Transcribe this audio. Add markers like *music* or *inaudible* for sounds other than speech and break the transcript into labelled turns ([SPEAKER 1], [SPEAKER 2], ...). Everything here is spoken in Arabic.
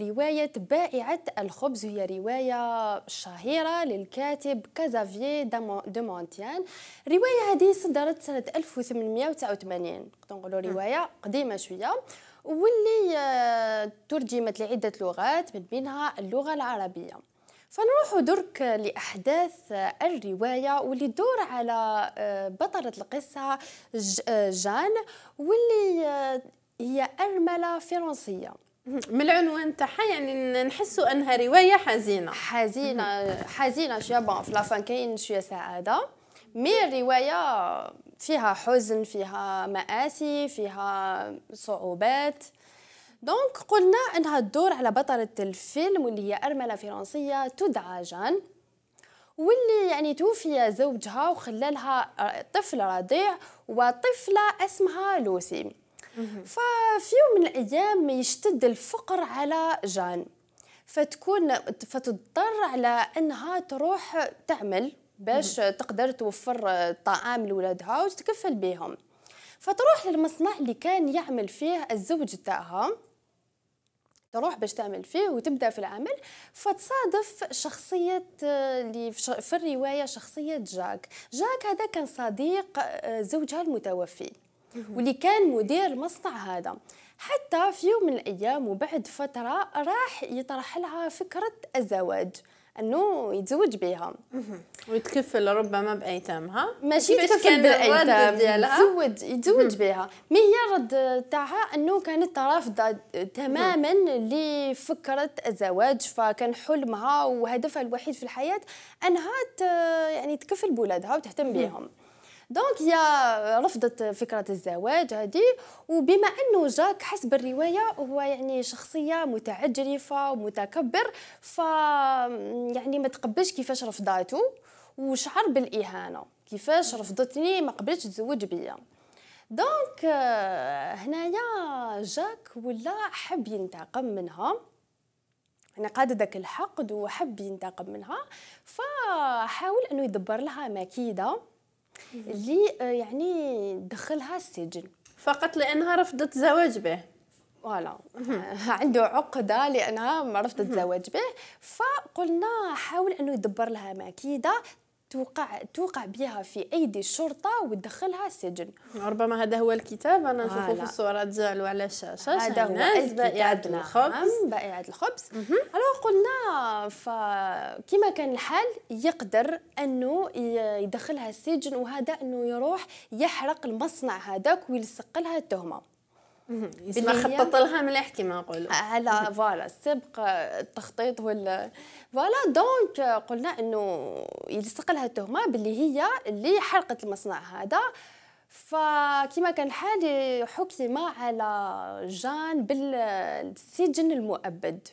[SPEAKER 1] رواية بائعة الخبز هي رواية شهيرة للكاتب كازافيي دومونتيان الرواية هذه صدرت سنة 1889 نقولوا نعم. رواية قديمة شوية واللي آه، ترجمت لعدة لغات من بينها اللغة العربية فنروح درك لأحداث آه، الرواية واللي تدور على آه، بطلة القصة جان واللي هي أرملة فرنسية من العنوان تاعها يعني نحسوا انها روايه حزينه حزينه حزينه شويه بون في لافان كاين شويه سعاده مي الروايه فيها حزن فيها مآسي فيها صعوبات دونك قلنا انها تدور على بطلة الفيلم واللي هي أرملة فرنسية تدعى جان واللي يعني توفي زوجها وخلالها طفل رضيع وطفلة اسمها لوسي ففي يوم من الايام يشتد الفقر على جان فتكون فتضطر على انها تروح تعمل باش تقدر توفر الطعام لولادها وتتكفل بهم فتروح للمصنع اللي كان يعمل فيه الزوج تاعها تروح باش تعمل فيه وتبدا في العمل فتصادف شخصيه آه، اللي في الروايه شخصيه جاك جاك هذا كان صديق آه، زوجها المتوفي واللي كان مدير المصنع هذا حتى في يوم من الايام وبعد فتره راح يطرح لها فكره الزواج انه يتزوج بها ويتكفل ربما بايتامها ماشي يتكفل بالايتام يتزوج يتزوج بها مي هي رد تاعها انه كانت رافضه تماما لفكره الزواج فكان حلمها وهدفها الوحيد في الحياه انها يعني تكفل بولادها وتهتم بهم دونك هي رفضت فكره الزواج هذه وبما انه جاك حسب الروايه هو يعني شخصيه متعجرفه ومتكبر ف يعني ما تقبلش كيفاش رفضاته وشعر بالاهانه كيفاش رفضتني ما قبلتش تزوج بيا دونك هنايا جاك ولا حب ينتقم منها نقاد داك الحقد وحب ينتقم منها فحاول انه يدبر لها مكيده اللي آه، يعني دخلها السجن فقط لانها رفضت الزواج به فوالا *laughs* عنده عقده لانها ما رفضت الزواج به فقلنا حاول انه يدبر لها ماكيده توقع توقع بها في ايدي الشرطه وتدخلها السجن ربما هذا هو الكتاب انا نشوفه في الصوره ديالو على الشاشه هذا هو بائعه الخبز بائعه الخبز الو قلنا فكما كان الحال يقدر انه يدخلها السجن وهذا انه يروح يحرق المصنع هذاك ويلصق لها التهمه ما خطط لها مليح كما نقول هلا آه، فوالا السبق آه، التخطيط وال فوالا دونك آه، قلنا انه يلصق لها التهمه باللي هي اللي حرقت المصنع هذا فكما كان الحال حكم على جان بالسجن المؤبد